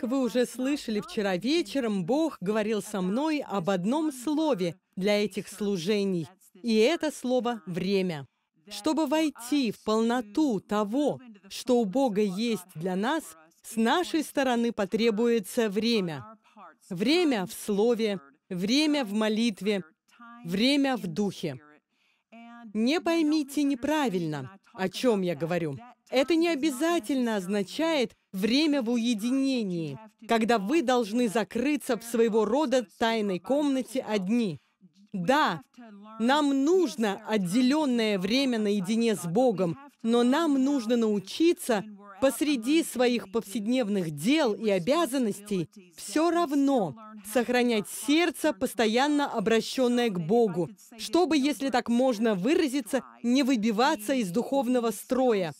Как вы уже слышали вчера вечером, Бог говорил со мной об одном слове для этих служений, и это слово «время». Чтобы войти в полноту того, что у Бога есть для нас, с нашей стороны потребуется время. Время в слове, время в молитве, время в духе. Не поймите неправильно, о чем я говорю. Это не обязательно означает время в уединении, когда вы должны закрыться в своего рода тайной комнате одни. Да, нам нужно отделенное время наедине с Богом, но нам нужно научиться посреди своих повседневных дел и обязанностей все равно сохранять сердце, постоянно обращенное к Богу, чтобы, если так можно выразиться, не выбиваться из духовного строя,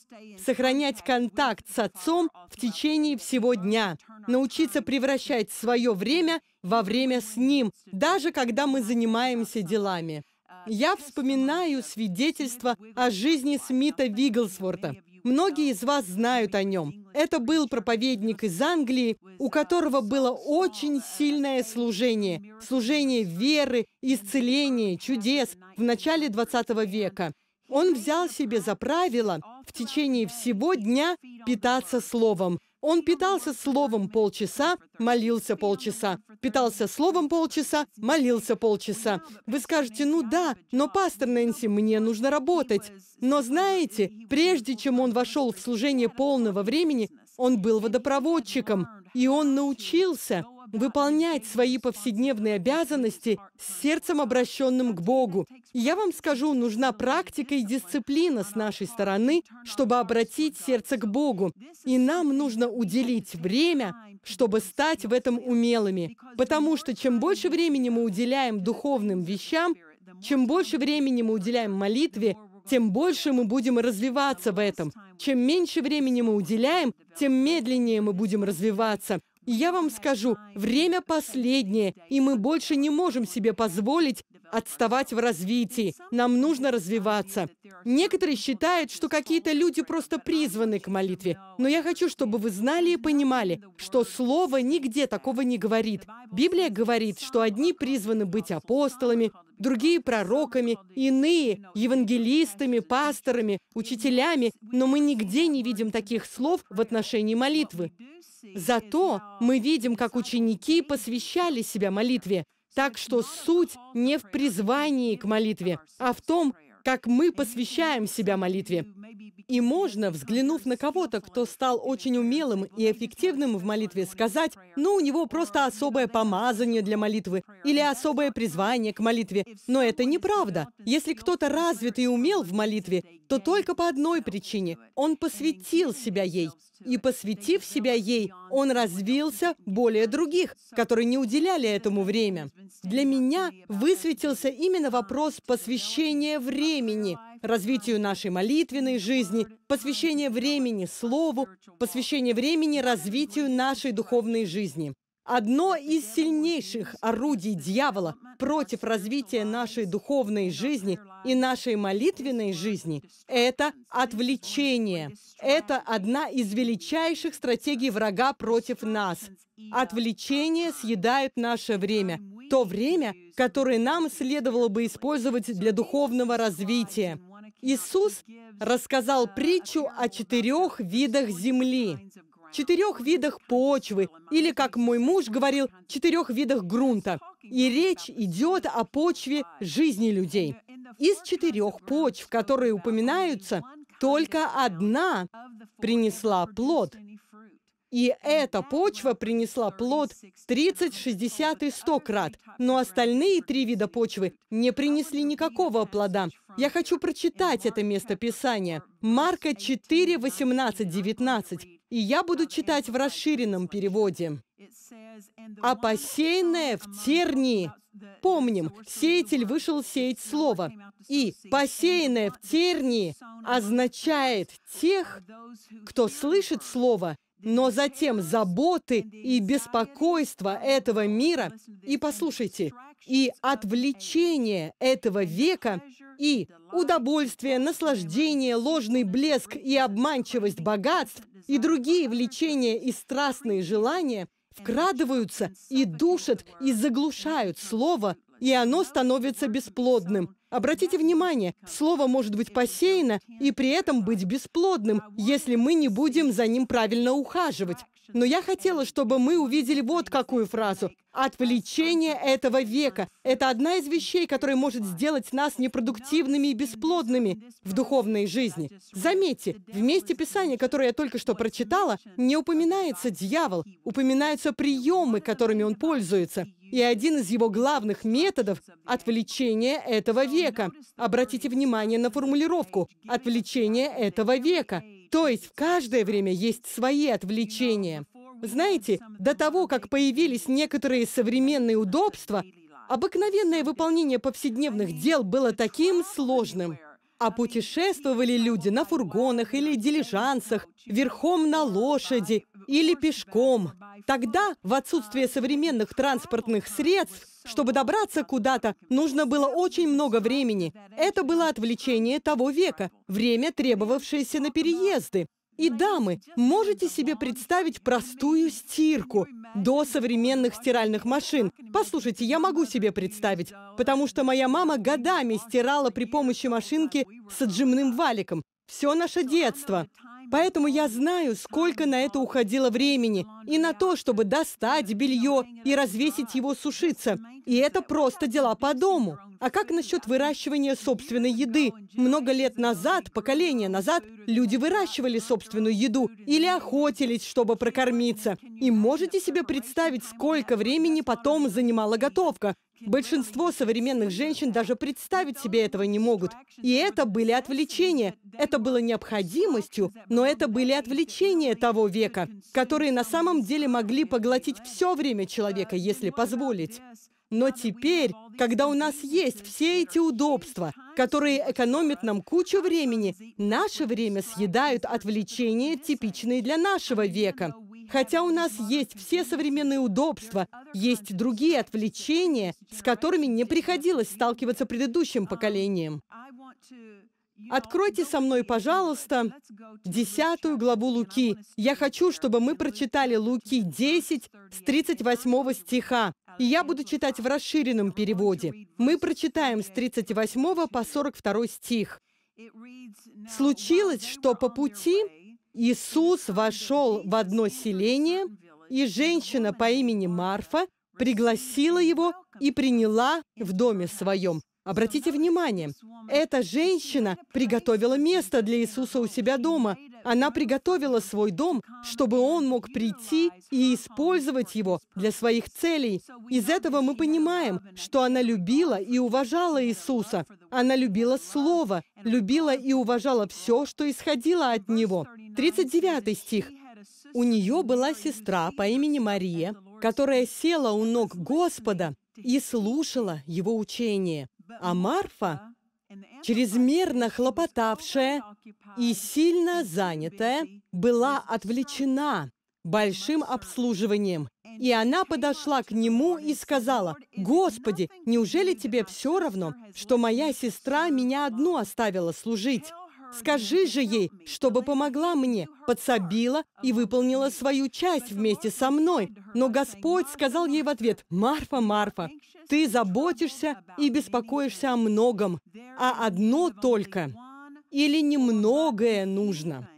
сохранять контакт с Отцом в течение всего дня, научиться превращать свое время во время с Ним, даже когда мы занимаемся делами. Я вспоминаю свидетельство о жизни Смита Вигглсворта. Многие из вас знают о нем. Это был проповедник из Англии, у которого было очень сильное служение. Служение веры, исцеления, чудес в начале 20 века. Он взял себе за правило в течение всего дня питаться Словом. Он питался словом полчаса, молился полчаса. Питался словом полчаса, молился полчаса. Вы скажете, ну да, но, пастор Нэнси, мне нужно работать. Но знаете, прежде чем он вошел в служение полного времени, он был водопроводчиком, и он научился – выполнять свои повседневные обязанности с сердцем, обращенным к Богу. И я вам скажу, нужна практика и дисциплина с нашей стороны, чтобы обратить сердце к Богу. И нам нужно уделить время, чтобы стать в этом умелыми. Потому что чем больше времени мы уделяем духовным вещам, чем больше времени мы уделяем молитве, тем больше мы будем развиваться в этом. Чем меньше времени мы уделяем, тем медленнее мы будем развиваться. Я вам скажу, время последнее, и мы больше не можем себе позволить отставать в развитии. Нам нужно развиваться. Некоторые считают, что какие-то люди просто призваны к молитве. Но я хочу, чтобы вы знали и понимали, что слово нигде такого не говорит. Библия говорит, что одни призваны быть апостолами, другие – пророками, иные – евангелистами, пасторами, учителями, но мы нигде не видим таких слов в отношении молитвы. Зато мы видим, как ученики посвящали себя молитве, так что суть не в призвании к молитве, а в том, как мы посвящаем себя молитве. И можно, взглянув на кого-то, кто стал очень умелым и эффективным в молитве, сказать, ну, у него просто особое помазание для молитвы или особое призвание к молитве. Но это неправда. Если кто-то развит и умел в молитве, то только по одной причине. Он посвятил себя ей. И посвятив себя ей, он развился более других, которые не уделяли этому время. Для меня высветился именно вопрос посвящения времени, развитию нашей молитвенной жизни, посвящения времени Слову, посвящения времени развитию нашей духовной жизни. Одно из сильнейших орудий дьявола против развития нашей духовной жизни и нашей молитвенной жизни – это отвлечение. Это одна из величайших стратегий врага против нас. Отвлечение съедает наше время, то время, которое нам следовало бы использовать для духовного развития. Иисус рассказал притчу о четырех видах земли четырех видах почвы, или, как мой муж говорил, четырех видах грунта. И речь идет о почве жизни людей. Из четырех почв, которые упоминаются, только одна принесла плод. И эта почва принесла плод 30, 60 и 100 крат. Но остальные три вида почвы не принесли никакого плода. Я хочу прочитать это место Писания. Марка 4, 18, 19. И я буду читать в расширенном переводе. «А посеянное в тернии». Помним, сеятель вышел сеять слово. И «посеянное в тернии» означает тех, кто слышит слово, но затем заботы и беспокойство этого мира, и послушайте, и отвлечение этого века и удовольствие, наслаждение, ложный блеск и обманчивость богатств и другие влечения и страстные желания вкрадываются и душат и заглушают слово, и оно становится бесплодным. Обратите внимание, слово может быть посеяно и при этом быть бесплодным, если мы не будем за ним правильно ухаживать. Но я хотела, чтобы мы увидели вот какую фразу. Отвлечение этого века – это одна из вещей, которая может сделать нас непродуктивными и бесплодными в духовной жизни. Заметьте, в месте Писания, которое я только что прочитала, не упоминается дьявол, упоминаются приемы, которыми он пользуется. И один из его главных методов – отвлечение этого века. Обратите внимание на формулировку «отвлечение этого века». То есть в каждое время есть свои отвлечения. Знаете, до того, как появились некоторые современные удобства, обыкновенное выполнение повседневных дел было таким сложным. А путешествовали люди на фургонах или дилижансах, верхом на лошади или пешком. Тогда, в отсутствие современных транспортных средств, чтобы добраться куда-то, нужно было очень много времени. Это было отвлечение того века, время, требовавшееся на переезды. И, дамы, можете себе представить простую стирку до современных стиральных машин? Послушайте, я могу себе представить, потому что моя мама годами стирала при помощи машинки с отжимным валиком. Все наше детство. Поэтому я знаю, сколько на это уходило времени. И на то, чтобы достать белье и развесить его сушиться. И это просто дела по дому. А как насчет выращивания собственной еды? Много лет назад, поколения назад, люди выращивали собственную еду или охотились, чтобы прокормиться. И можете себе представить, сколько времени потом занимала готовка? Большинство современных женщин даже представить себе этого не могут. И это были отвлечения. Это было необходимостью, но это были отвлечения того века, которые на самом деле могли поглотить все время человека, если позволить. Но теперь, когда у нас есть все эти удобства, которые экономят нам кучу времени, наше время съедают отвлечения, типичные для нашего века. Хотя у нас есть все современные удобства, есть другие отвлечения, с которыми не приходилось сталкиваться предыдущим поколением. Откройте со мной, пожалуйста, десятую главу Луки. Я хочу, чтобы мы прочитали Луки 10 с 38 стиха. И я буду читать в расширенном переводе. Мы прочитаем с 38 по 42 стих. «Случилось, что по пути Иисус вошел в одно селение, и женщина по имени Марфа пригласила его и приняла в доме своем. Обратите внимание, эта женщина приготовила место для Иисуса у себя дома. Она приготовила свой дом, чтобы он мог прийти и использовать его для своих целей. Из этого мы понимаем, что она любила и уважала Иисуса. Она любила Слово, любила и уважала все, что исходило от Него. 39 стих. У нее была сестра по имени Мария, которая села у ног Господа и слушала его учение. А Марфа, чрезмерно хлопотавшая и сильно занятая была отвлечена большим обслуживанием. И она подошла к нему и сказала, «Господи, неужели тебе все равно, что моя сестра меня одну оставила служить? Скажи же ей, чтобы помогла мне, подсобила и выполнила свою часть вместе со мной». Но Господь сказал ей в ответ, «Марфа, Марфа, ты заботишься и беспокоишься о многом, а одно только или немногое нужно.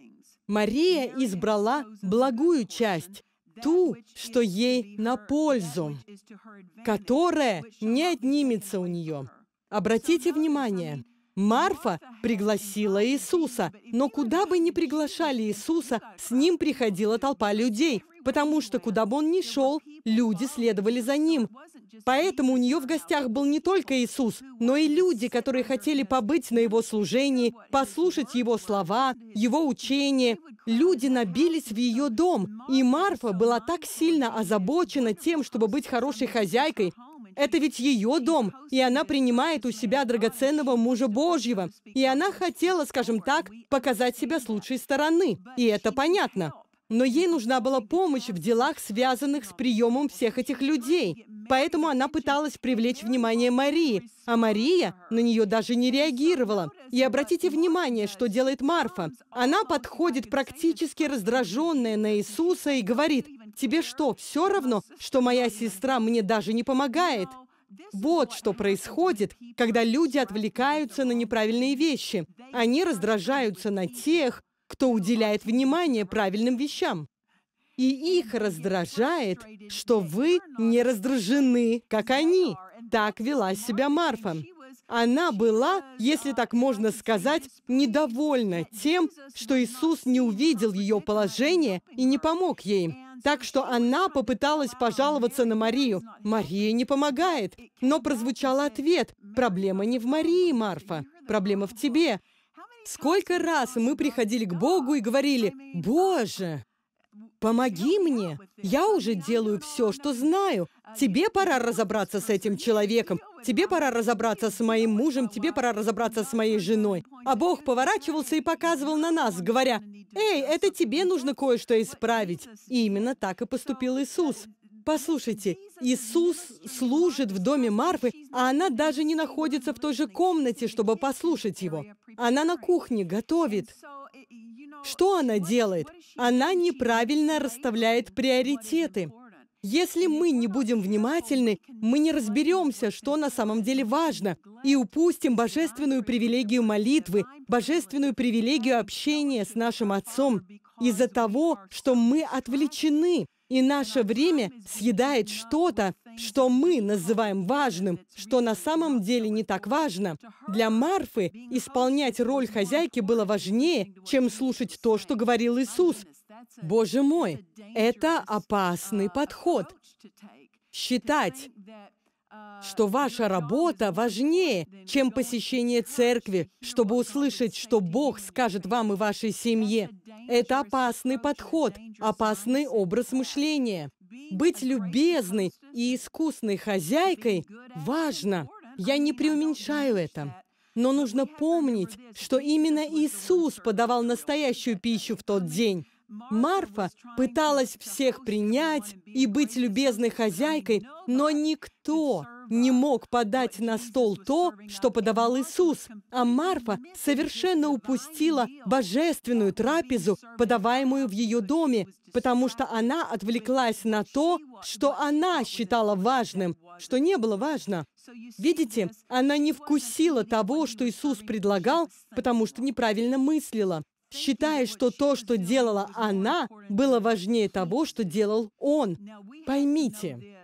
Мария избрала благую часть, ту, что ей на пользу, которая не отнимется у нее. Обратите внимание, Марфа пригласила Иисуса, но куда бы ни приглашали Иисуса, с ним приходила толпа людей, потому что куда бы он ни шел, люди следовали за ним. Поэтому у нее в гостях был не только Иисус, но и люди, которые хотели побыть на его служении, послушать его слова, его учение. Люди набились в ее дом, и Марфа была так сильно озабочена тем, чтобы быть хорошей хозяйкой, это ведь ее дом, и она принимает у себя драгоценного мужа Божьего. И она хотела, скажем так, показать себя с лучшей стороны. И это понятно но ей нужна была помощь в делах, связанных с приемом всех этих людей. Поэтому она пыталась привлечь внимание Марии, а Мария на нее даже не реагировала. И обратите внимание, что делает Марфа. Она подходит практически раздраженная на Иисуса и говорит, «Тебе что, все равно, что моя сестра мне даже не помогает?» Вот что происходит, когда люди отвлекаются на неправильные вещи. Они раздражаются на тех, кто уделяет внимание правильным вещам. И их раздражает, что вы не раздражены, как они. Так вела себя Марфа. Она была, если так можно сказать, недовольна тем, что Иисус не увидел ее положение и не помог ей. Так что она попыталась пожаловаться на Марию. Мария не помогает. Но прозвучал ответ. Проблема не в Марии, Марфа. Проблема в тебе. Сколько раз мы приходили к Богу и говорили, «Боже, помоги мне, я уже делаю все, что знаю. Тебе пора разобраться с этим человеком, тебе пора разобраться с моим мужем, тебе пора разобраться с моей женой». А Бог поворачивался и показывал на нас, говоря, «Эй, это тебе нужно кое-что исправить». И именно так и поступил Иисус. Послушайте, Иисус служит в доме Марфы, а она даже не находится в той же комнате, чтобы послушать его. Она на кухне готовит. Что она делает? Она неправильно расставляет приоритеты. Если мы не будем внимательны, мы не разберемся, что на самом деле важно, и упустим божественную привилегию молитвы, божественную привилегию общения с нашим Отцом из-за того, что мы отвлечены и наше время съедает что-то, что мы называем важным, что на самом деле не так важно. Для Марфы исполнять роль хозяйки было важнее, чем слушать то, что говорил Иисус. Боже мой, это опасный подход. Считать, что ваша работа важнее, чем посещение церкви, чтобы услышать, что Бог скажет вам и вашей семье. Это опасный подход, опасный образ мышления. Быть любезной и искусной хозяйкой важно. Я не преуменьшаю это. Но нужно помнить, что именно Иисус подавал настоящую пищу в тот день. Марфа пыталась всех принять и быть любезной хозяйкой, но никто не мог подать на стол то, что подавал Иисус, а Марфа совершенно упустила божественную трапезу, подаваемую в ее доме, потому что она отвлеклась на то, что она считала важным, что не было важно. Видите, она не вкусила того, что Иисус предлагал, потому что неправильно мыслила считая, что то, что делала она, было важнее того, что делал он. Поймите,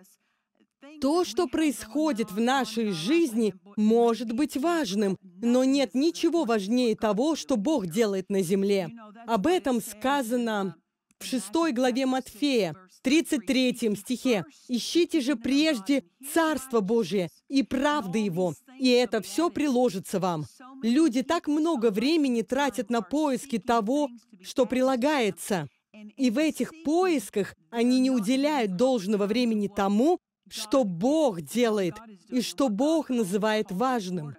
то, что происходит в нашей жизни, может быть важным, но нет ничего важнее того, что Бог делает на земле. Об этом сказано в 6 главе Матфея, 33 стихе. «Ищите же прежде Царство Божие и правды Его, и это все приложится вам. Люди так много времени тратят на поиски того, что прилагается. И в этих поисках они не уделяют должного времени тому, что Бог делает и что Бог называет важным.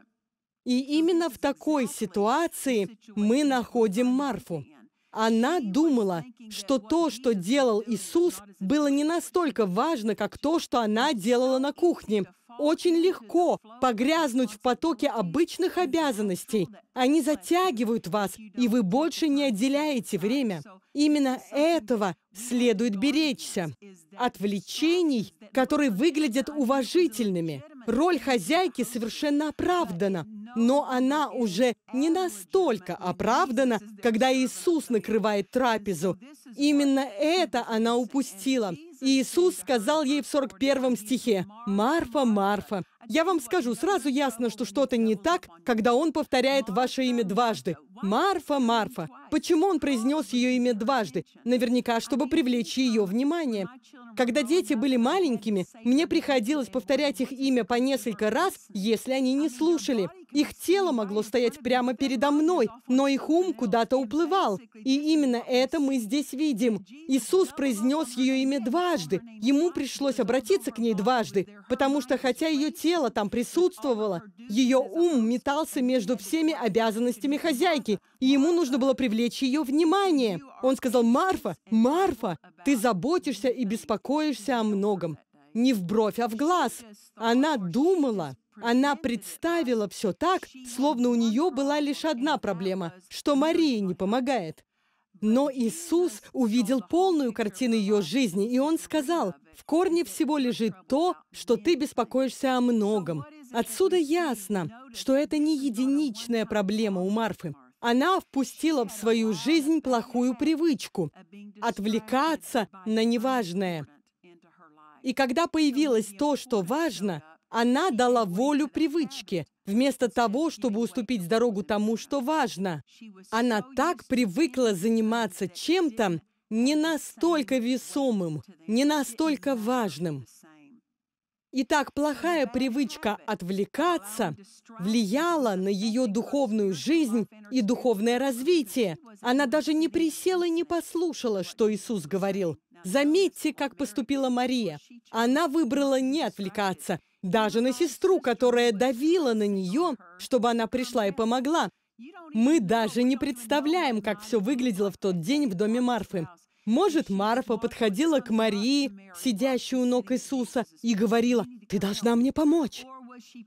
И именно в такой ситуации мы находим Марфу. Она думала, что то, что делал Иисус, было не настолько важно, как то, что она делала на кухне, очень легко погрязнуть в потоке обычных обязанностей. Они затягивают вас, и вы больше не отделяете время. Именно этого следует беречься. Отвлечений, которые выглядят уважительными. Роль хозяйки совершенно оправдана но она уже не настолько оправдана, когда Иисус накрывает трапезу. Именно это она упустила. Иисус сказал ей в 41 стихе, «Марфа, Марфа, я вам скажу, сразу ясно, что что-то не так, когда он повторяет ваше имя дважды. Марфа, Марфа. Почему он произнес ее имя дважды? Наверняка, чтобы привлечь ее внимание. Когда дети были маленькими, мне приходилось повторять их имя по несколько раз, если они не слушали. Их тело могло стоять прямо передо мной, но их ум куда-то уплывал. И именно это мы здесь видим. Иисус произнес ее имя дважды. Ему пришлось обратиться к ней дважды, потому что хотя ее тело там присутствовало, ее ум метался между всеми обязанностями хозяйки, и ему нужно было привлечь ее внимание. Он сказал, «Марфа, Марфа, ты заботишься и беспокоишься о многом». Не в бровь, а в глаз. Она думала, она представила все так, словно у нее была лишь одна проблема, что Мария не помогает. Но Иисус увидел полную картину ее жизни, и Он сказал, «В корне всего лежит то, что ты беспокоишься о многом». Отсюда ясно, что это не единичная проблема у Марфы. Она впустила в свою жизнь плохую привычку – отвлекаться на неважное. И когда появилось то, что важно, она дала волю привычке, вместо того, чтобы уступить дорогу тому, что важно. Она так привыкла заниматься чем-то не настолько весомым, не настолько важным. Итак, плохая привычка отвлекаться влияла на ее духовную жизнь и духовное развитие. Она даже не присела и не послушала, что Иисус говорил. Заметьте, как поступила Мария. Она выбрала не отвлекаться даже на сестру, которая давила на нее, чтобы она пришла и помогла. Мы даже не представляем, как все выглядело в тот день в доме Марфы. Может, Марфа подходила к Марии, сидящей у ног Иисуса, и говорила, «Ты должна мне помочь».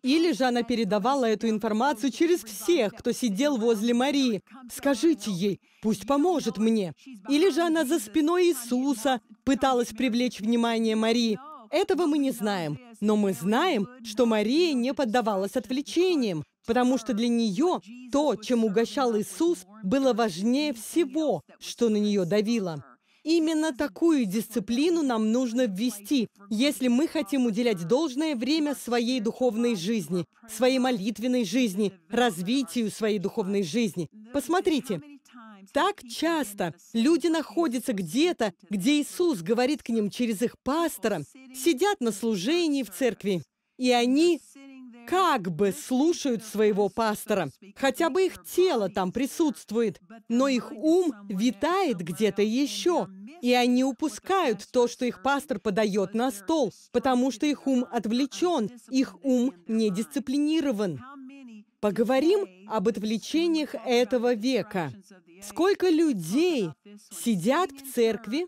Или же она передавала эту информацию через всех, кто сидел возле Марии. «Скажите ей, пусть поможет мне». Или же она за спиной Иисуса пыталась привлечь внимание Марии. Этого мы не знаем. Но мы знаем, что Мария не поддавалась отвлечениям, потому что для нее то, чем угощал Иисус, было важнее всего, что на нее давило. Именно такую дисциплину нам нужно ввести, если мы хотим уделять должное время своей духовной жизни, своей молитвенной жизни, развитию своей духовной жизни. Посмотрите, так часто люди находятся где-то, где Иисус говорит к ним через их пастора, сидят на служении в церкви, и они как бы слушают своего пастора. Хотя бы их тело там присутствует, но их ум витает где-то еще. И они упускают то, что их пастор подает на стол, потому что их ум отвлечен, их ум не дисциплинирован. Поговорим об отвлечениях этого века. Сколько людей сидят в церкви,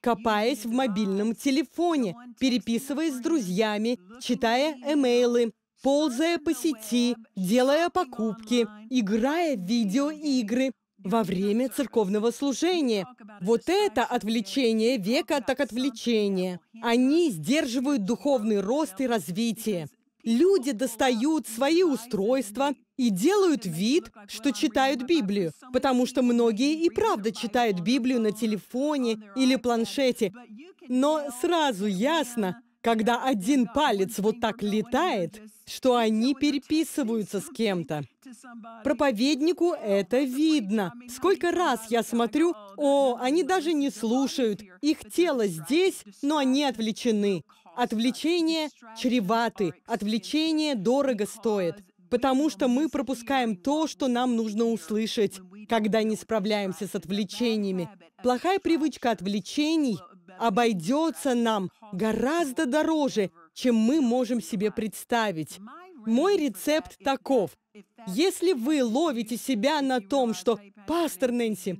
копаясь в мобильном телефоне, переписываясь с друзьями, читая эмейлы, ползая по сети, делая покупки, играя в видеоигры во время церковного служения. Вот это отвлечение века так отвлечение. Они сдерживают духовный рост и развитие. Люди достают свои устройства и делают вид, что читают Библию, потому что многие и правда читают Библию на телефоне или планшете. Но сразу ясно, когда один палец вот так летает, что они переписываются с кем-то. Проповеднику это видно. Сколько раз я смотрю, о, они даже не слушают, их тело здесь, но они отвлечены. Отвлечения чреваты, Отвлечение дорого стоит, потому что мы пропускаем то, что нам нужно услышать, когда не справляемся с отвлечениями. Плохая привычка отвлечений обойдется нам гораздо дороже, чем мы можем себе представить. Мой рецепт таков. Если вы ловите себя на том, что «Пастор Нэнси,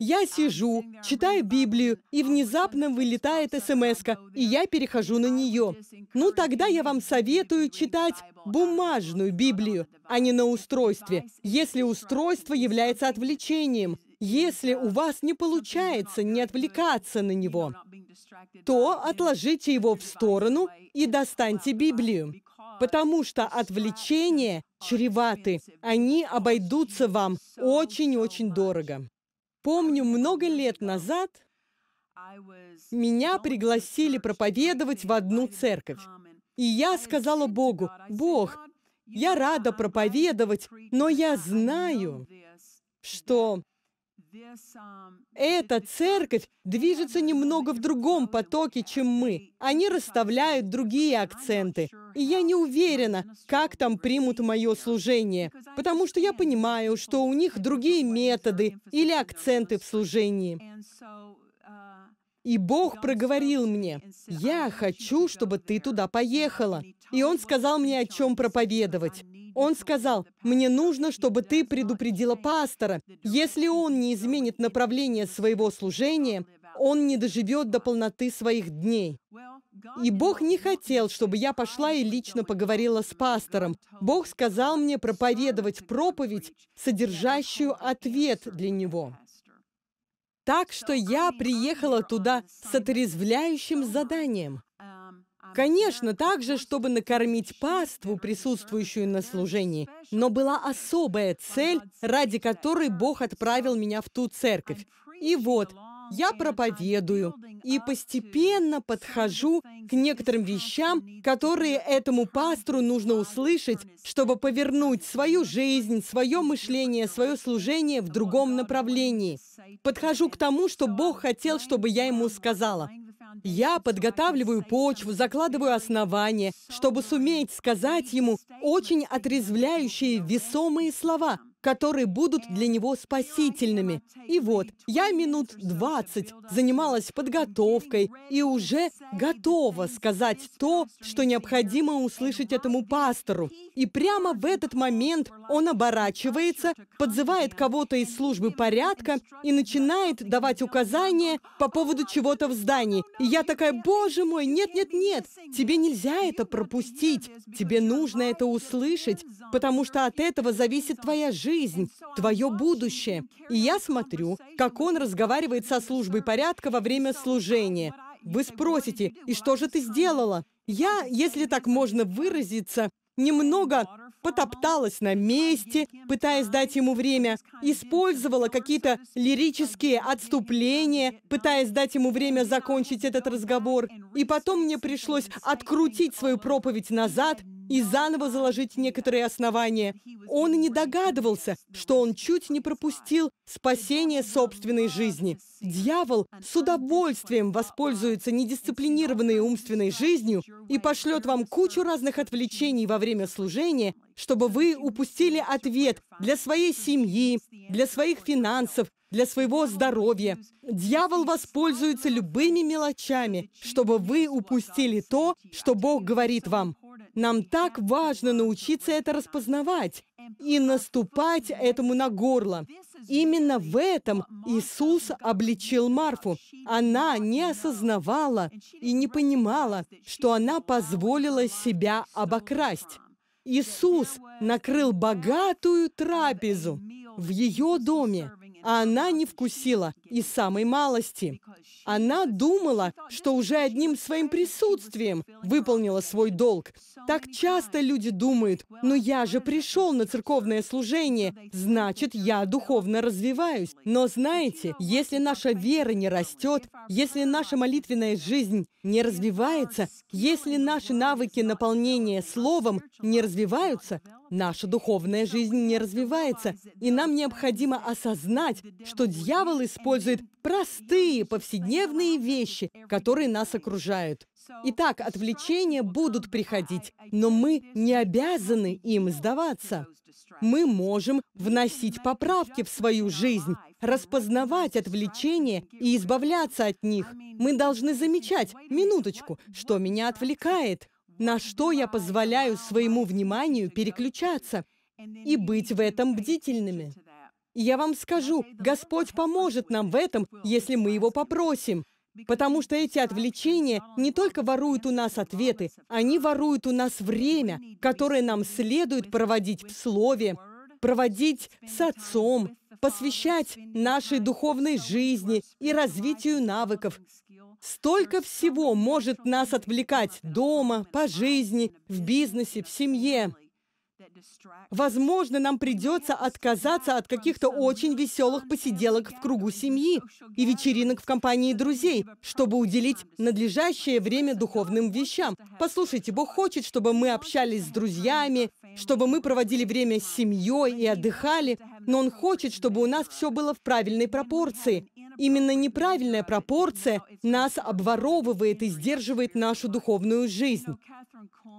я сижу, читаю Библию, и внезапно вылетает смс и я перехожу на нее. Ну, тогда я вам советую читать бумажную Библию, а не на устройстве, если устройство является отвлечением, если у вас не получается не отвлекаться на него, то отложите его в сторону и достаньте Библию, потому что отвлечения чреваты. Они обойдутся вам очень-очень дорого. Помню, много лет назад меня пригласили проповедовать в одну церковь. И я сказала Богу, «Бог, я рада проповедовать, но я знаю, что эта церковь движется немного в другом потоке, чем мы. Они расставляют другие акценты. И я не уверена, как там примут мое служение, потому что я понимаю, что у них другие методы или акценты в служении. И Бог проговорил мне, «Я хочу, чтобы ты туда поехала». И Он сказал мне, о чем проповедовать. Он сказал, «Мне нужно, чтобы ты предупредила пастора. Если он не изменит направление своего служения, он не доживет до полноты своих дней». И Бог не хотел, чтобы я пошла и лично поговорила с пастором. Бог сказал мне проповедовать проповедь, содержащую ответ для него. Так что я приехала туда с отрезвляющим заданием. Конечно, также, чтобы накормить паству, присутствующую на служении. Но была особая цель, ради которой Бог отправил меня в ту церковь. И вот, я проповедую и постепенно подхожу к некоторым вещам, которые этому пастору нужно услышать, чтобы повернуть свою жизнь, свое мышление, свое служение в другом направлении. Подхожу к тому, что Бог хотел, чтобы я ему сказала. Я подготавливаю почву, закладываю основания, чтобы суметь сказать ему очень отрезвляющие весомые слова, которые будут для него спасительными. И вот, я минут 20 занималась подготовкой и уже готова сказать то, что необходимо услышать этому пастору. И прямо в этот момент он оборачивается, подзывает кого-то из службы порядка и начинает давать указания по поводу чего-то в здании. И я такая, боже мой, нет-нет-нет, тебе нельзя это пропустить, тебе нужно это услышать, потому что от этого зависит твоя жизнь жизнь, твое будущее. И я смотрю, как он разговаривает со службой порядка во время служения. Вы спросите, и что же ты сделала? Я, если так можно выразиться, немного потопталась на месте, пытаясь дать ему время, использовала какие-то лирические отступления, пытаясь дать ему время закончить этот разговор. И потом мне пришлось открутить свою проповедь назад и заново заложить некоторые основания. Он не догадывался, что он чуть не пропустил спасение собственной жизни. Дьявол с удовольствием воспользуется недисциплинированной умственной жизнью и пошлет вам кучу разных отвлечений во время служения, чтобы вы упустили ответ для своей семьи, для своих финансов, для своего здоровья. Дьявол воспользуется любыми мелочами, чтобы вы упустили то, что Бог говорит вам. Нам так важно научиться это распознавать и наступать этому на горло. Именно в этом Иисус обличил Марфу. Она не осознавала и не понимала, что она позволила себя обокрасть. Иисус накрыл богатую трапезу в ее доме, а она не вкусила и самой малости. Она думала, что уже одним своим присутствием выполнила свой долг. Так часто люди думают, «Ну я же пришел на церковное служение, значит, я духовно развиваюсь». Но знаете, если наша вера не растет, если наша молитвенная жизнь не развивается, если наши навыки наполнения Словом не развиваются, наша духовная жизнь не развивается, и нам необходимо осознать, что дьявол использует использует простые повседневные вещи, которые нас окружают. Итак, отвлечения будут приходить, но мы не обязаны им сдаваться. Мы можем вносить поправки в свою жизнь, распознавать отвлечения и избавляться от них. Мы должны замечать, минуточку, что меня отвлекает, на что я позволяю своему вниманию переключаться и быть в этом бдительными. И я вам скажу, Господь поможет нам в этом, если мы Его попросим. Потому что эти отвлечения не только воруют у нас ответы, они воруют у нас время, которое нам следует проводить в Слове, проводить с Отцом, посвящать нашей духовной жизни и развитию навыков. Столько всего может нас отвлекать дома, по жизни, в бизнесе, в семье. Возможно, нам придется отказаться от каких-то очень веселых посиделок в кругу семьи и вечеринок в компании друзей, чтобы уделить надлежащее время духовным вещам. Послушайте, Бог хочет, чтобы мы общались с друзьями, чтобы мы проводили время с семьей и отдыхали, но Он хочет, чтобы у нас все было в правильной пропорции. Именно неправильная пропорция нас обворовывает и сдерживает нашу духовную жизнь.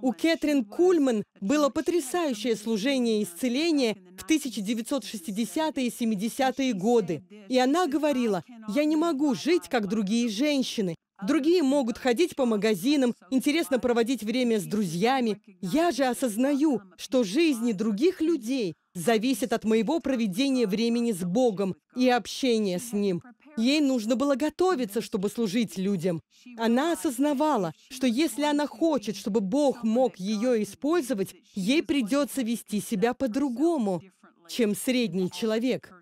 У Кэтрин Кульман было потрясающее служение исцеления в 1960-е и 70-е годы. И она говорила, «Я не могу жить, как другие женщины. Другие могут ходить по магазинам, интересно проводить время с друзьями. Я же осознаю, что жизни других людей зависят от моего проведения времени с Богом и общения с Ним. Ей нужно было готовиться, чтобы служить людям. Она осознавала, что если она хочет, чтобы Бог мог ее использовать, ей придется вести себя по-другому, чем средний человек.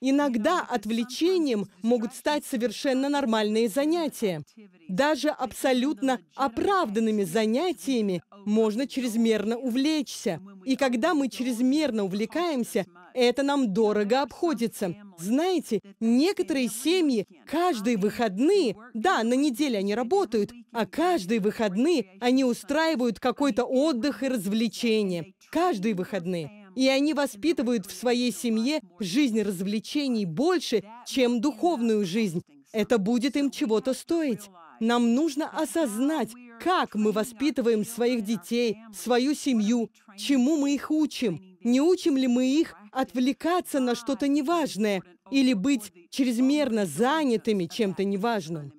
Иногда отвлечением могут стать совершенно нормальные занятия. Даже абсолютно оправданными занятиями можно чрезмерно увлечься. И когда мы чрезмерно увлекаемся, это нам дорого обходится. Знаете, некоторые семьи каждые выходные, да, на неделе они работают, а каждые выходные они устраивают какой-то отдых и развлечение. Каждые выходные. И они воспитывают в своей семье жизнь развлечений больше, чем духовную жизнь. Это будет им чего-то стоить. Нам нужно осознать, как мы воспитываем своих детей, свою семью, чему мы их учим, не учим ли мы их отвлекаться на что-то неважное или быть чрезмерно занятыми чем-то неважным?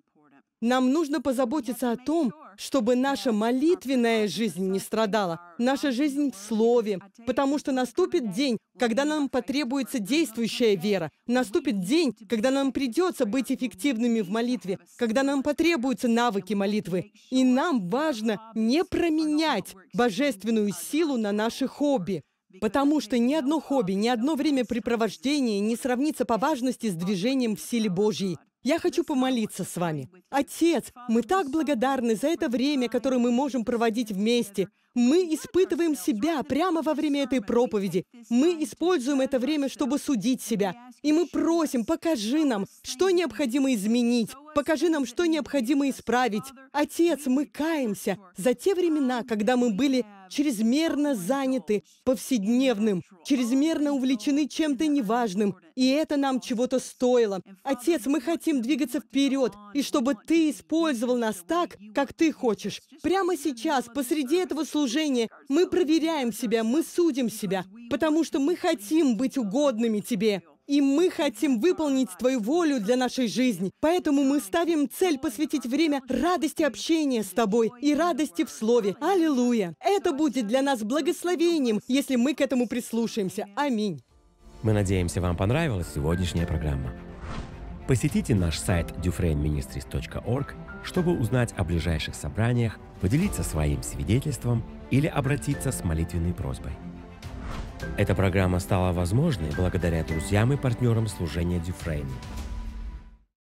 Нам нужно позаботиться о том, чтобы наша молитвенная жизнь не страдала, наша жизнь в Слове, потому что наступит день, когда нам потребуется действующая вера, наступит день, когда нам придется быть эффективными в молитве, когда нам потребуются навыки молитвы, и нам важно не променять божественную силу на наши хобби, Потому что ни одно хобби, ни одно времяпрепровождение не сравнится по важности с движением в силе Божьей. Я хочу помолиться с вами. Отец, мы так благодарны за это время, которое мы можем проводить вместе. Мы испытываем себя прямо во время этой проповеди. Мы используем это время, чтобы судить себя. И мы просим, покажи нам, что необходимо изменить. Покажи нам, что необходимо исправить. Отец, мы каемся за те времена, когда мы были чрезмерно заняты повседневным, чрезмерно увлечены чем-то неважным, и это нам чего-то стоило. Отец, мы хотим двигаться вперед, и чтобы Ты использовал нас так, как Ты хочешь. Прямо сейчас, посреди этого служения, служение, мы проверяем себя, мы судим себя, потому что мы хотим быть угодными Тебе. И мы хотим выполнить Твою волю для нашей жизни. Поэтому мы ставим цель посвятить время радости общения с Тобой и радости в Слове. Аллилуйя! Это будет для нас благословением, если мы к этому прислушаемся. Аминь. Мы надеемся, вам понравилась сегодняшняя программа. Посетите наш сайт dufrainministries.org, чтобы узнать о ближайших собраниях, поделиться своим свидетельством – или обратиться с молитвенной просьбой. Эта программа стала возможной благодаря друзьям и партнерам служения Дюфрейна.